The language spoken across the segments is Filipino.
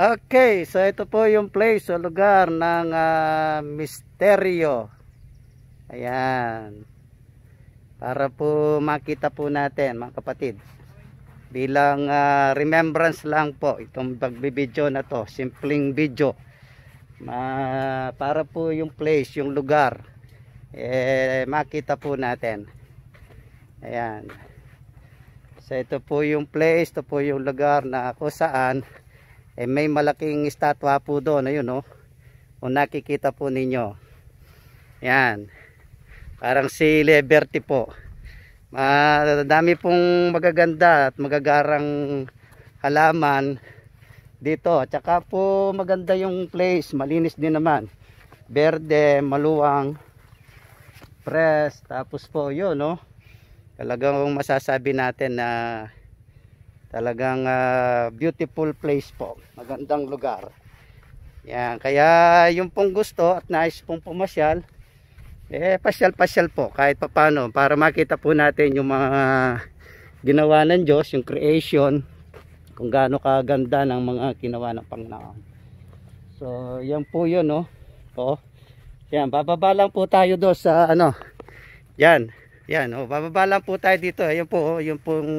Okay, so ito po yung place o lugar ng uh, misteryo. Ayan. Para po makita po natin mga kapatid. Bilang uh, remembrance lang po itong pagbibideo na to. Simpleng video. Ma para po yung place, yung lugar. Eh, makita po natin. Ayan. So ito po yung place, ito po yung lugar na kung saan eh, may malaking estatwa po doon ayun no oh. kung nakikita po ninyo yan parang si Liberty po madami pong magaganda at magagarang halaman dito at saka po maganda yung place malinis din naman berde, maluwang press, tapos po yun no oh. talagang masasabi natin na talagang uh, beautiful place po magandang lugar yan kaya yung pong gusto at nais pong pumasyal eh pasyal pasyal po kahit papano para makita po natin yung mga ginawa ng Diyos yung creation kung gaano kaganda ng mga ginawa ng Panginoon so yan po yun no oh. yan bababa lang po tayo do sa ano yan yan oh, bababa lang po tayo dito ayun po oh, yung pong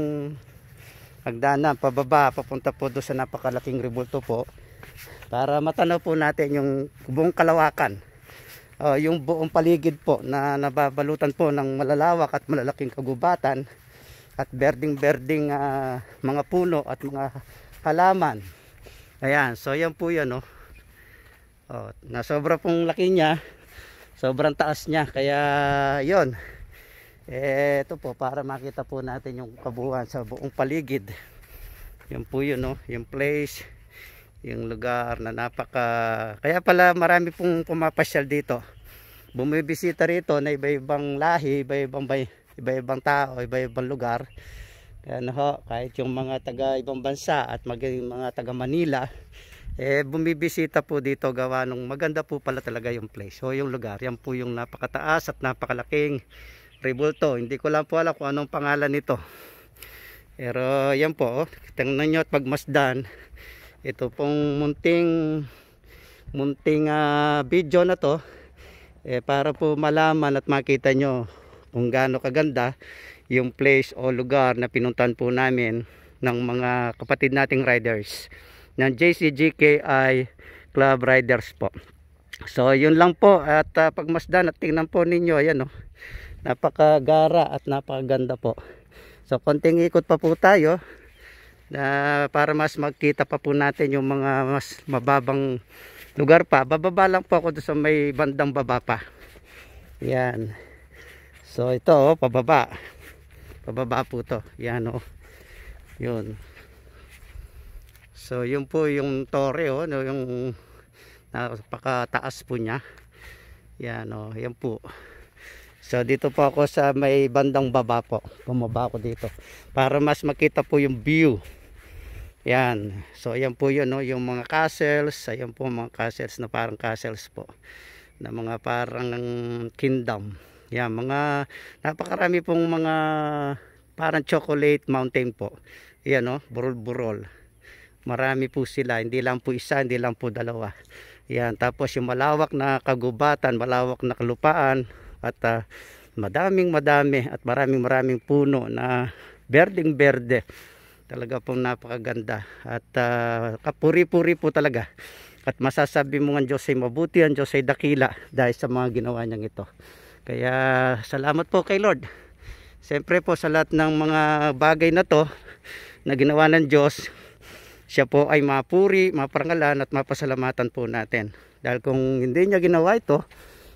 Hagdaan pababa papunta po doon sa napakalaking rebulto po para matanaw po natin yung buong kalawakan. Uh, yung buong paligid po na nababalutan po ng malalawak at malalaking kagubatan at berding-berding uh, mga puno at mga halaman. Ayan, so yan po yan oh. Oh, na sobra pong laki niya. Sobrang taas niya kaya 'yon. Eh, ito po para makita po natin yung kabuuan sa buong paligid. Yan po yun, no? yung place, yung lugar na napaka... Kaya pala marami pong pumapasyal dito. Bumibisita rito na iba-ibang lahi, iba-ibang iba-ibang tao, iba-ibang lugar. Ano ho, kahit yung mga taga ibang bansa at maging mga taga Manila, eh bumibisita po dito gawa nung maganda po pala talaga yung place. So yung lugar, yan po yung napakataas at napakalaking Rebulto. Hindi ko lang po alam kung anong pangalan nito. Pero yan po. Oh. Tingnan nyo at pagmasdan. Ito pong munting munting uh, video na to. Eh, para po malaman at makita nyo kung gaano kaganda yung place o lugar na pinuntan po namin ng mga kapatid nating riders ng JCGKI Club Riders po. So yun lang po at uh, pagmasdan at tingnan po ninyo ayan oh napakagara at napakaganda po so konting ikot pa po tayo na para mas magkita pa po natin yung mga mas mababang lugar pa bababa lang po ako doon sa may bandang baba pa yan so ito oh, pababa pababa po to yan oh yun so yun po yung tore oh yung napakataas po niya yan oh yan po So dito po ako sa may bandang baba po. Pumaba ako dito para mas makita po yung view. Yan. So ayan po yun no, yung mga castles, ayan po mga castles na parang castles po na mga parang kingdom. Yan, mga napakarami pong mga parang chocolate mountain po. Yan no, burol-burol. Marami po sila, hindi lang po isa, hindi lang po dalawa. Yan, tapos yung malawak na kagubatan, malawak na kalupaan, at uh, madaming madami at maraming maraming puno na berdeng berde talaga pong napakaganda at uh, kapuri-puri po talaga at masasabi mo ang Diyos ay mabuti ang Diyos ay dakila dahil sa mga ginawa niyang ito kaya salamat po kay Lord siyempre po sa lahat ng mga bagay na to na ginawa ng Diyos siya po ay mapuri, maparangalan at mapasalamatan po natin dahil kung hindi niya ginawa ito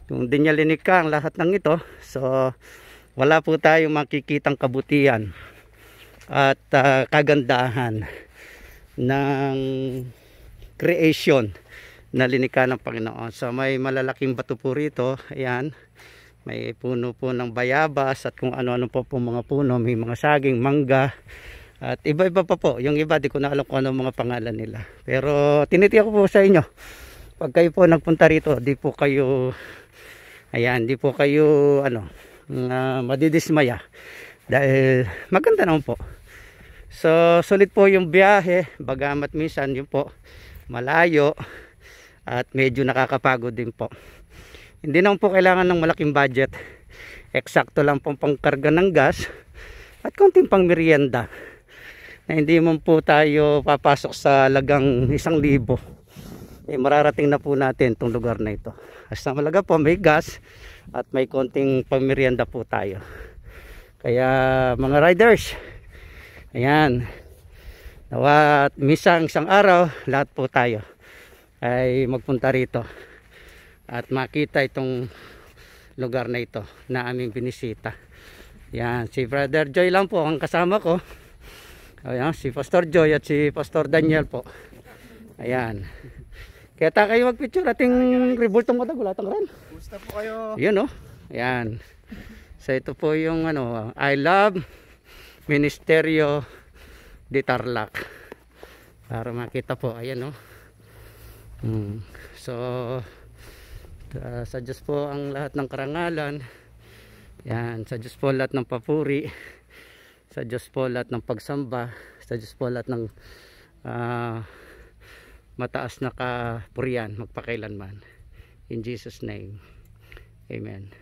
yung di niya linika ang lahat ng ito, so wala po tayong makikitang kabutihan at uh, kagandahan ng creation na linika ng Panginoon. So may malalaking bato po rito, ayan. May puno po ng bayabas at kung ano-ano po po mga puno, may mga saging, mangga. At iba-iba pa po. Yung iba, di ko na alam kung ano mga pangalan nila. Pero tinitiyak ko po sa inyo pag kayo po nagpunta rito di po kayo ayan di po kayo ano uh, madidismaya dahil maganda naman po so sulit po yung biyahe bagamat minsan yun po malayo at medyo nakakapagod din po hindi naman po kailangan ng malaking budget eksakto lang pong pangkarga ng gas at konting pang merienda na hindi man po tayo papasok sa lagang isang libo eh, mararating na po natin itong lugar na ito as na malaga po may gas at may konting pamirienda po tayo kaya mga riders ayan nawa misang isang araw lahat po tayo ay magpunta rito at makita itong lugar na ito na aming binisita yan si brother Joy lang po ang kasama ko ayan si pastor Joy at si pastor Daniel po ayan kaya ta kayo magpicture ating revoltong matag wala tang ran. Gusto po kayo. Yun oh. Ayun. So ito po yung ano, I love Ministerio de Tarlac. Para makita po, ayun oh. Hmm. So uh, sa Diyos po ang lahat ng karangalan. Ayun, sa Diyos po lahat ng papuri. Sa Diyos po lahat ng pagsamba. Sa Diyos po lahat ng uh, mataas na kapurian magpakailanman. In Jesus name. Amen.